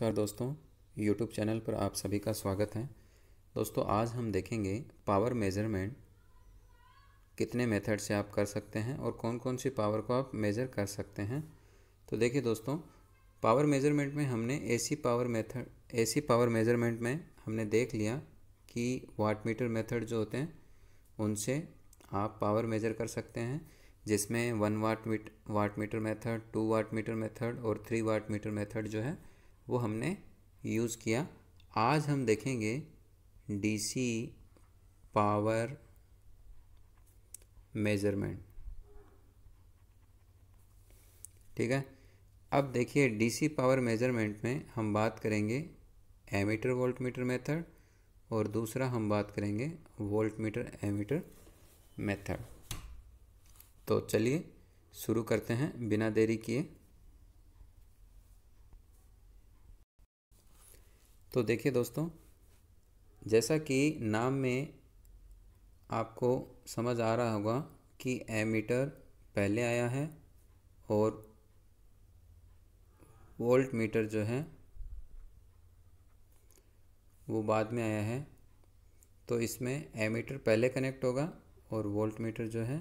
नमस्कार दोस्तों YouTube channel पर आप सभी का स्वागत है दोस्तों आज हम देखेंगे पावर मेजरमेंट कितने मेथड से आप कर सकते हैं और कौन कौन सी पावर को आप मेज़र कर सकते हैं तो देखिए दोस्तों पावर मेजरमेंट में हमने AC power method AC power measurement में हमने देख लिया कि वाट मीटर मेथड जो होते हैं उनसे आप पावर मेजर कर सकते हैं जिसमें one watt meet watt meter method two watt meter method और थ्री वाट मीटर मेथड जो है वो हमने यूज़ किया आज हम देखेंगे डीसी पावर मेज़रमेंट ठीक है अब देखिए डीसी पावर मेज़रमेंट में हम बात करेंगे एमीटर वोल्ट मीटर मेथड और दूसरा हम बात करेंगे वोल्ट मीटर एमीटर मेथड तो चलिए शुरू करते हैं बिना देरी किए तो देखिए दोस्तों जैसा कि नाम में आपको समझ आ रहा होगा कि एमीटर पहले आया है और वोल्ट मीटर जो है वो बाद में आया है तो इसमें एमीटर पहले कनेक्ट होगा और वोल्ट मीटर जो है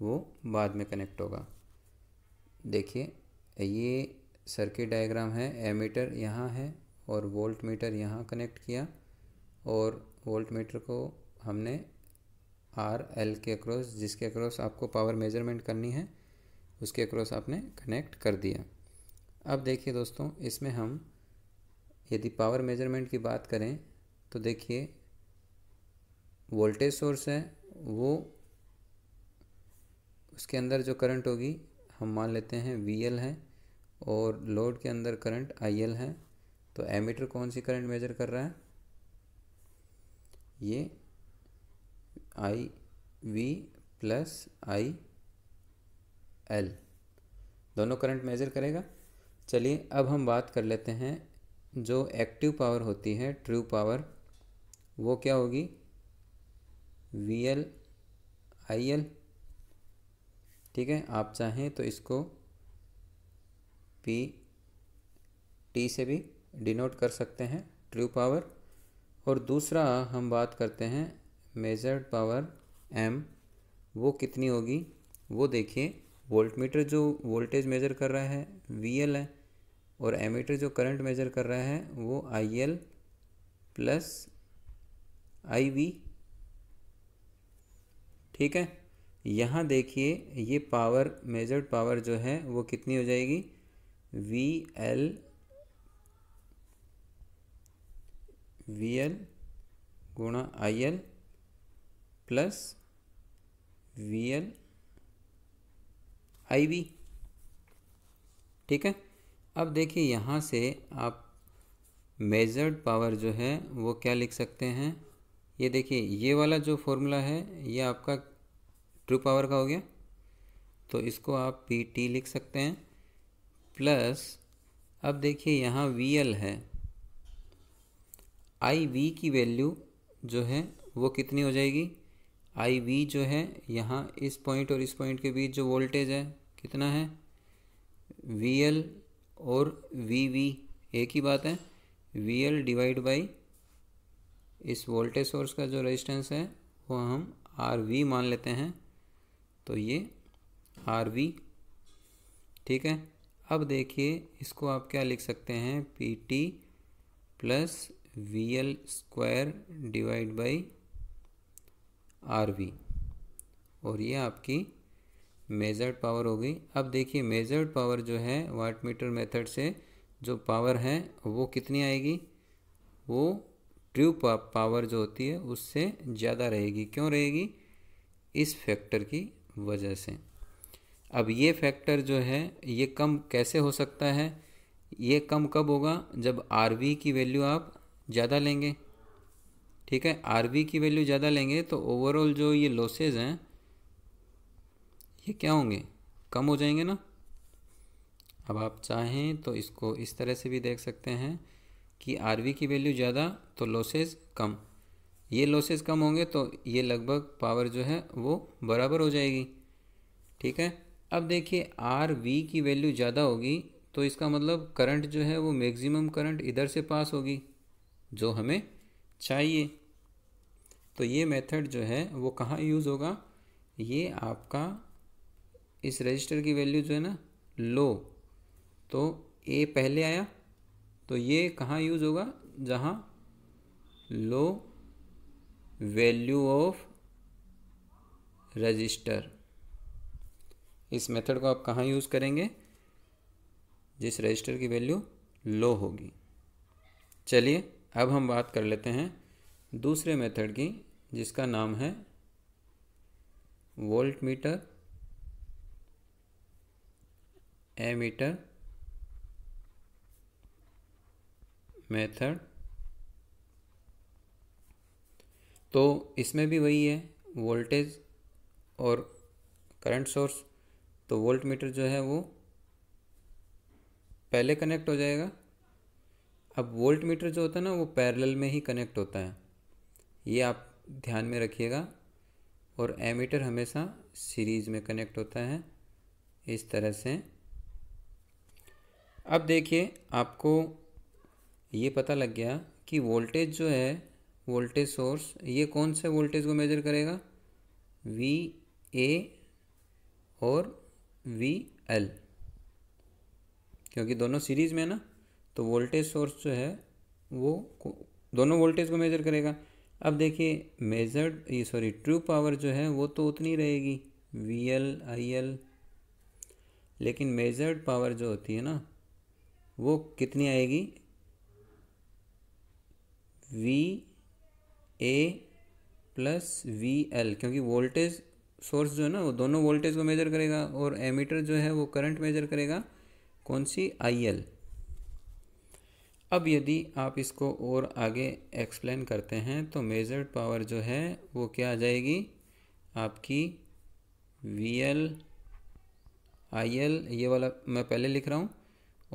वो बाद में कनेक्ट होगा देखिए ये सर्किट डायग्राम है एमीटर यहाँ है और वोल्ट मीटर यहाँ कनेक्ट किया और वोल्ट मीटर को हमने आर एल के अक्रॉस जिसके अक्रॉस आपको पावर मेजरमेंट करनी है उसके अक्रॉस आपने कनेक्ट कर दिया अब देखिए दोस्तों इसमें हम यदि पावर मेजरमेंट की बात करें तो देखिए वोल्टेज सोर्स है वो उसके अंदर जो करंट होगी हम मान लेते हैं वी एल है और लोड के अंदर करंट आई एल है तो एमीटर कौन सी करंट मेजर कर रहा है ये I V plus I L दोनों करंट मेजर करेगा चलिए अब हम बात कर लेते हैं जो एक्टिव पावर होती है ट्रू पावर वो क्या होगी वी एल आई एल ठीक है आप चाहें तो इसको पी टी से भी डिनोट कर सकते हैं ट्रू पावर और दूसरा हम बात करते हैं मेजर्ड पावर एम वो कितनी होगी वो देखिए वोल्ट मीटर जो वोल्टेज मेजर कर रहा है वी एल है और एमीटर जो करंट मेजर कर रहा है वो I L plus I V ठीक है यहाँ देखिए ये पावर मेजर्ड पावर जो है वो कितनी हो जाएगी वी एल वी एल गुणा I L plus V L I V ठीक है अब देखिए यहाँ से आप मेजर्ड पावर जो है वो क्या लिख सकते हैं ये देखिए ये वाला जो फॉर्मूला है ये आपका ट्रू पावर का हो गया तो इसको आप पी टी लिख सकते हैं प्लस अब देखिए यहाँ वी एल है आई वी की वैल्यू जो है वो कितनी हो जाएगी आई वी जो है यहाँ इस पॉइंट और इस पॉइंट के बीच जो वोल्टेज है कितना है वी एल और वी वी एक ही बात है वी एल डिवाइड बाई इस वोल्टेज सोर्स का जो रेजिस्टेंस है वो हम आर वी मान लेते हैं तो ये आर वी ठीक है अब देखिए इसको आप क्या लिख सकते हैं P T plus V L square divide by R V और ये आपकी मेजर्ड पावर हो गई अब देखिए मेजर्ड पावर जो है वाट मीटर मेथड से जो पावर है वो कितनी आएगी वो ट्रू पावर जो होती है उससे ज़्यादा रहेगी क्यों रहेगी इस फैक्टर की वजह से अब ये फैक्टर जो है ये कम कैसे हो सकता है ये कम कब होगा जब आर की वैल्यू आप ज़्यादा लेंगे ठीक है आर की वैल्यू ज़्यादा लेंगे तो ओवरऑल जो ये लॉसेज हैं ये क्या होंगे कम हो जाएंगे ना अब आप चाहें तो इसको इस तरह से भी देख सकते हैं कि आर की वैल्यू ज़्यादा तो लॉसेज कम ये लॉसेज कम होंगे तो ये लगभग पावर जो है वो बराबर हो जाएगी ठीक है अब देखिए आर वी की वैल्यू ज़्यादा होगी तो इसका मतलब करंट जो है वो मैक्सिमम करंट इधर से पास होगी जो हमें चाहिए तो ये मेथड जो है वो कहाँ यूज़ होगा ये आपका इस रजिस्टर की वैल्यू जो है ना लो तो ए पहले आया तो ये कहाँ यूज़ होगा जहाँ लो वैल्यू ऑफ रजिस्टर इस मेथड को आप कहाँ यूज़ करेंगे जिस रजिस्टर की वैल्यू लो होगी चलिए अब हम बात कर लेते हैं दूसरे मेथड की जिसका नाम है volt meter ammeter method तो इसमें भी वही है वोल्टेज और करंट सोर्स तो वोल्ट मीटर जो है वो पहले कनेक्ट हो जाएगा अब वोल्ट मीटर जो होता है ना वो पैरेलल में ही कनेक्ट होता है ये आप ध्यान में रखिएगा और एमीटर हमेशा सीरीज़ में कनेक्ट होता है इस तरह से अब देखिए आपको ये पता लग गया कि वोल्टेज जो है वोल्टेज सोर्स ये कौन से वोल्टेज को मेजर करेगा वी ए और वी एल क्योंकि दोनों सीरीज़ में है ना तो वोल्टेज सोर्स जो है वो दोनों वोल्टेज को मेजर करेगा अब देखिए मेजर्ड ये सॉरी ट्रू पावर जो है वो तो उतनी रहेगी वी एल आई एल लेकिन मेजर्ड पावर जो होती है ना वो कितनी आएगी V A plus V L क्योंकि वोल्टेज सोर्स जो है ना वो दोनों वोल्टेज को मेजर करेगा और एमीटर जो है वो करंट मेजर करेगा कौन सी आई एल अब यदि आप इसको और आगे एक्सप्लेन करते हैं तो मेजर्ड पावर जो है वो क्या आ जाएगी आपकी वी एल आई एल ये वाला मैं पहले लिख रहा हूँ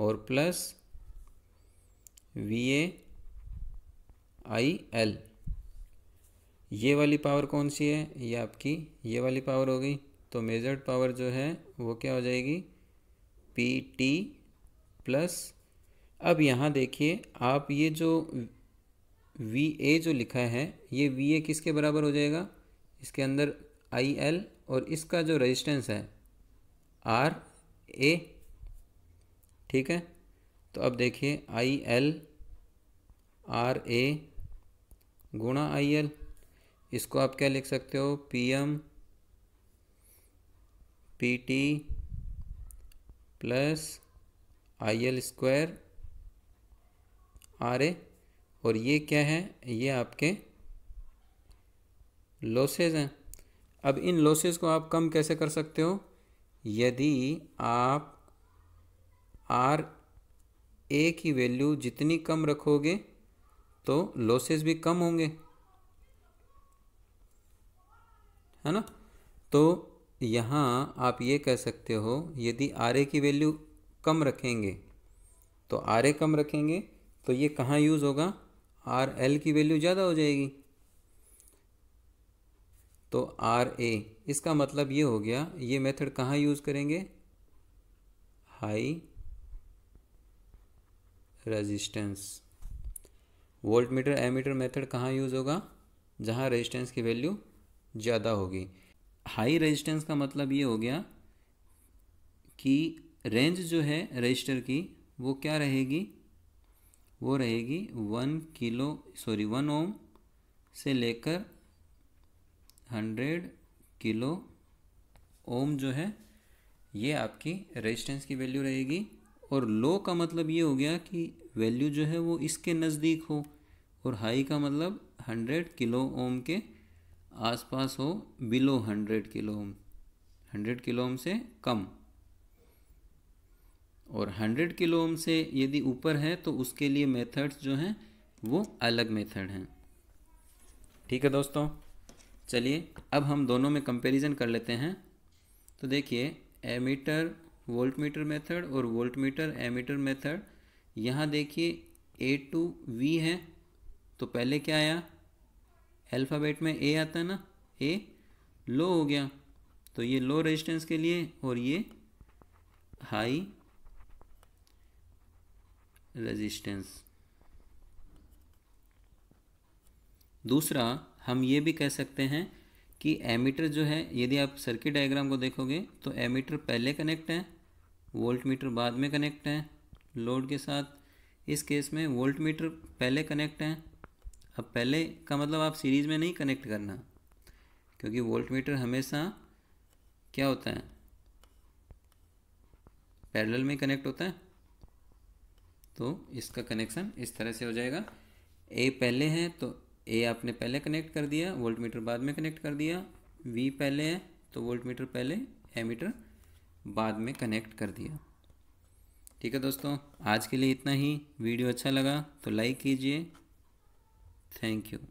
और plus V A I L ये वाली पावर कौन सी है ये आपकी ये वाली पावर हो गई तो मेजर्ड पावर जो है वो क्या हो जाएगी पी टी प्लस अब यहाँ देखिए आप ये जो वी ए जो लिखा है ये वी ए किसके बराबर हो जाएगा इसके अंदर आई एल और इसका जो रेजिस्टेंस है आर ए ठीक है तो अब देखिए आई एल आर ए गुणा आई एल इसको आप क्या लिख सकते हो P M P T plus I L square R A और ये क्या है ये आपके लॉसेज हैं अब इन लॉसेज को आप कम कैसे कर सकते हो यदि आप आर ए की वैल्यू जितनी कम रखोगे तो लॉसेज भी कम होंगे है ना तो यहाँ आप ये कह सकते हो यदि आर ए की वैल्यू कम रखेंगे तो आर ए कम रखेंगे तो ये कहाँ यूज़ होगा आर एल की वैल्यू ज़्यादा हो जाएगी तो आर ए इसका मतलब ये हो गया ये मेथड कहाँ यूज़ करेंगे high resistance volt meter ammeter method कहाँ यूज़ होगा जहाँ रेजिस्टेंस की वैल्यू ज़्यादा होगी हाई रेजिस्टेंस का मतलब ये हो गया कि रेंज जो है रजिस्टर की वो क्या रहेगी वो रहेगी one kilo sorry one ohm से लेकर हंड्रेड किलो ओम जो है ये आपकी रेजिस्टेंस की वैल्यू रहेगी और लो का मतलब ये हो गया कि वैल्यू जो है वो इसके नज़दीक हो और हाई का मतलब हंड्रेड किलो ओम के आसपास हो below hundred kilo ohm hundred kilo ohm से कम और 100 किलो ओम से यदि ऊपर है तो उसके लिए मेथड्स जो हैं वो अलग मेथड हैं ठीक है दोस्तों चलिए अब हम दोनों में कंपैरिजन कर लेते हैं तो देखिए एमीटर वोल्ट मीटर मेथड और वोल्ट मीटर एमीटर मेथड यहाँ देखिए ए टू वी है तो पहले क्या आया अल्फ़ाबेट में ए आता है ना ए लो हो गया तो ये लो रेजिस्टेंस के लिए और ये हाई रेजिस्टेंस दूसरा हम ये भी कह सकते हैं कि एमीटर जो है यदि आप सर्किट डायग्राम को देखोगे तो एमीटर पहले कनेक्ट है वोल्ट मीटर बाद में कनेक्ट है लोड के साथ इस केस में वोल्ट मीटर पहले कनेक्ट है अब पहले का मतलब आप सीरीज में नहीं कनेक्ट करना क्योंकि वोल्ट मीटर हमेशा क्या होता है पैरेलल में कनेक्ट होता है तो इसका कनेक्शन इस तरह से हो जाएगा ए पहले है तो ए आपने पहले कनेक्ट कर दिया वोल्ट मीटर बाद में कनेक्ट कर दिया वी पहले है तो वोल्ट मीटर पहले मीटर बाद में कनेक्ट कर दिया ठीक है दोस्तों आज के लिए इतना ही वीडियो अच्छा लगा तो लाइक कीजिए थैंक यू